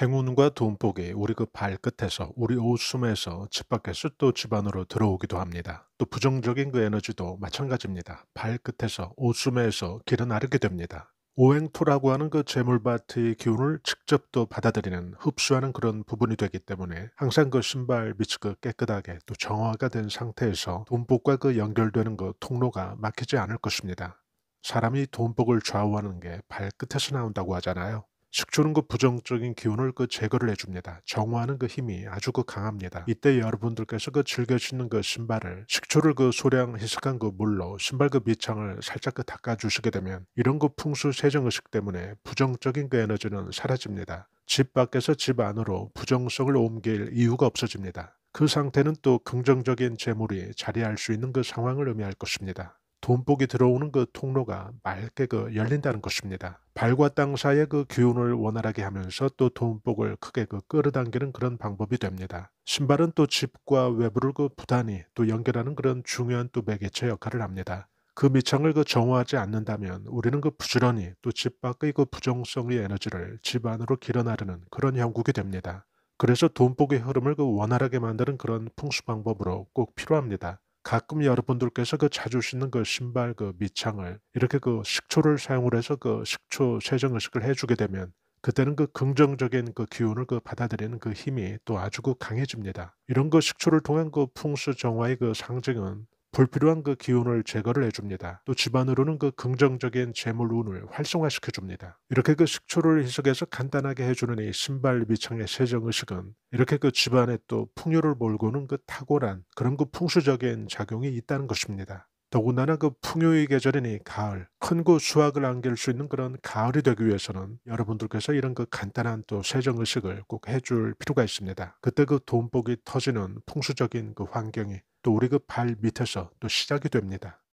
행운과 돈복이 우리 그 발끝에서 우리 옷숨에서집 밖에서 또 집 안으로 들어오기도 합니다. 또 부정적인 그 에너지도 마찬가지입니다. 발끝에서 옷숨에서 길은 아르게 됩니다. 오행토라고 하는 그 재물밭의 기운을 직접 또 받아들이는 흡수하는 그런 부분이 되기 때문에 항상 그 신발 밑이 그 깨끗하게 또 정화가 된 상태에서 돈복과 그 연결되는 그 통로가 막히지 않을 것입니다. 사람이 돈복을 좌우하는 게 발끝에서 나온다고 하잖아요. 식초는 그 부정적인 기운을 그 제거를 해줍니다. 정화하는 그 힘이 아주 그 강합니다. 이때 여러분들께서 그 즐겨 신는 그 신발을 식초를 그 소량 희석한 그 물로 신발 그 밑창을 살짝 그 닦아주시게 되면 이런 그 풍수 세정 의식 때문에 부정적인 그 에너지는 사라집니다. 집 밖에서 집 안으로 부정성을 옮길 이유가 없어집니다. 그 상태는 또 긍정적인 재물이 자리할 수 있는 그 상황을 의미할 것입니다. 돈복이 들어오는 그 통로가 맑게 그 열린다는 것입니다. 발과 땅 사이의 그 기운을 원활하게 하면서 또 돈복을 크게 그 끌어당기는 그런 방법이 됩니다. 신발은 또 집과 외부를 그 부단히 또 연결하는 그런 중요한 또 매개체 역할을 합니다. 그 밑창을 그 정화하지 않는다면 우리는 그 부지런히 또 집 밖의 그 부정성의 에너지를 집 안으로 길어나르는 그런 형국이 됩니다. 그래서 돈복의 흐름을 그 원활하게 만드는 그런 풍수 방법으로 꼭 필요합니다. 가끔 여러분들께서 그 자주 신는 그 신발 그 밑창을 이렇게 그 식초를 사용을 해서 그 식초 세정 의식을 해주게 되면 그때는 그 긍정적인 그 기운을 그 받아들이는 그 힘이 또 아주 그 강해집니다. 이런 그 식초를 통한 그 풍수 정화의 그 상징은 불필요한 그 기운을 제거를 해줍니다. 또 집안으로는 그 긍정적인 재물 운을 활성화시켜 줍니다. 이렇게 그 식초를 희석해서 간단하게 해주는 이 신발 비창의 세정 의식은 이렇게 그 집안에 또 풍요를 몰고는 그 탁월한 그런 그 풍수적인 작용이 있다는 것입니다. 더군다나 그 풍요의 계절이니 가을, 큰그 수확을 안길 수 있는 그런 가을이 되기 위해서는 여러분들께서 이런 그 간단한 또 세정의식을 꼭 해줄 필요가 있습니다. 그때 그 돈복이 터지는 풍수적인 그 환경이 또 우리 그 발 밑에서 또 시작이 됩니다.